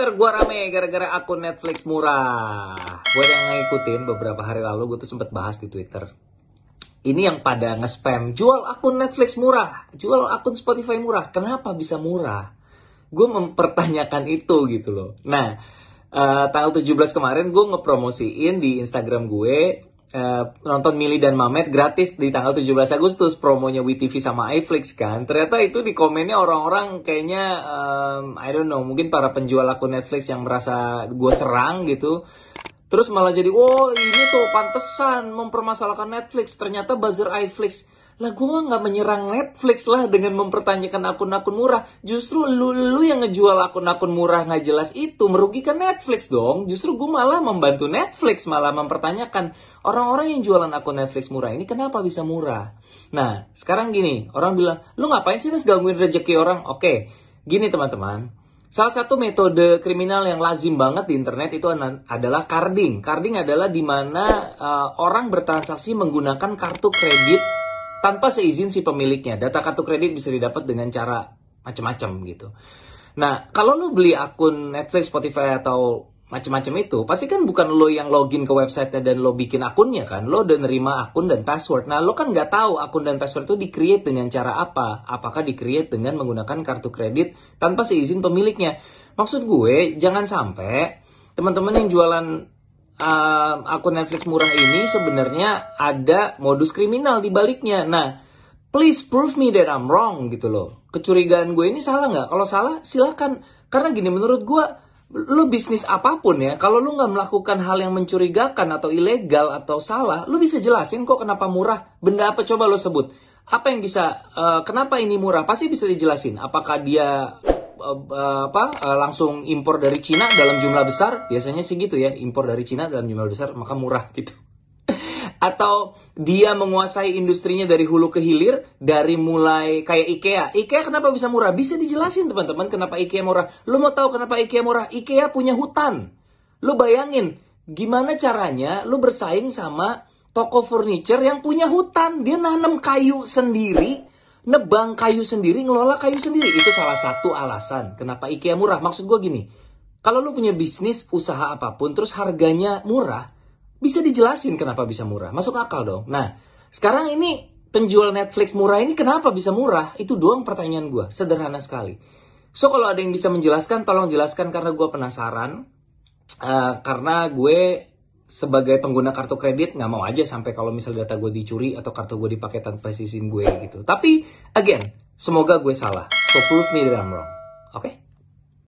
Twitter gue rame gara-gara akun Netflix murah. Buat yang ngikutin beberapa hari lalu gue tuh sempet bahas di Twitter. Ini yang pada nge-spam, jual akun Netflix murah, jual akun Spotify murah. Kenapa bisa murah? Gue mempertanyakan itu gitu loh. Nah, uh, tanggal 17 kemarin gue ngepromosiin di Instagram gue Eh, nonton Mili dan Mamet gratis di tanggal 17 Agustus promonya WeTV sama iFlix kan ternyata itu di komennya orang-orang kayaknya um, I don't know mungkin para penjual akun Netflix yang merasa gue serang gitu terus malah jadi wow oh, ini tuh pantesan mempermasalahkan Netflix ternyata buzzer iFlix lah gue nggak menyerang Netflix lah dengan mempertanyakan akun-akun murah. Justru lu, lu yang ngejual akun-akun murah nggak jelas itu merugikan Netflix dong. Justru gue malah membantu Netflix malah mempertanyakan orang-orang yang jualan akun Netflix murah ini kenapa bisa murah. Nah sekarang gini orang bilang lu ngapain sih nes gangguin rezeki orang? Oke gini teman-teman. Salah satu metode kriminal yang lazim banget di internet itu adalah carding. Carding adalah dimana uh, eh, orang bertransaksi menggunakan kartu kredit tanpa seizin si pemiliknya. Data kartu kredit bisa didapat dengan cara macam-macam gitu. Nah, kalau lu beli akun Netflix, Spotify atau macam-macam itu, pasti kan bukan lo yang login ke websitenya dan lo bikin akunnya kan, lo udah nerima akun dan password. Nah, lo kan nggak tahu akun dan password itu di dengan cara apa, apakah di dengan menggunakan kartu kredit tanpa seizin pemiliknya. Maksud gue, jangan sampai teman-teman yang jualan um, akun Netflix murah ini sebenarnya ada modus kriminal di baliknya. Nah, please prove me that I'm wrong gitu loh. Kecurigaan gue ini salah nggak? Kalau salah silakan. Karena gini menurut gue lo bisnis apapun ya, kalau lo nggak melakukan hal yang mencurigakan atau ilegal atau salah, lo bisa jelasin kok kenapa murah. Benda apa coba lo sebut? Apa yang bisa, uh, kenapa ini murah? Pasti bisa dijelasin. Apakah dia Eh, eh, apa eh, langsung impor dari Cina dalam jumlah besar biasanya sih gitu ya impor dari Cina dalam jumlah besar maka murah gitu atau dia menguasai industrinya dari hulu ke hilir dari mulai kayak IKEA. IKEA kenapa bisa murah? Bisa dijelasin teman-teman kenapa IKEA murah. Lu mau tahu kenapa IKEA murah? IKEA punya hutan. Lu bayangin gimana caranya lu bersaing sama toko furniture yang punya hutan. Dia nanam kayu sendiri nebang kayu sendiri, ngelola kayu sendiri. Itu salah satu alasan kenapa IKEA murah. Maksud gue gini, kalau lu punya bisnis, usaha apapun, terus harganya murah, bisa dijelasin kenapa bisa murah. Masuk akal dong. Nah, sekarang ini penjual Netflix murah ini kenapa bisa murah? Itu doang pertanyaan gue. Sederhana sekali. So, kalau ada yang bisa menjelaskan, tolong jelaskan karena gue penasaran. Uh, karena gue sebagai pengguna kartu kredit nggak mau aja sampai kalau misal data gue dicuri atau kartu gue dipakai tanpa izin gue gitu. Tapi again, semoga gue salah. So prove me that I'm wrong. Oke? Okay?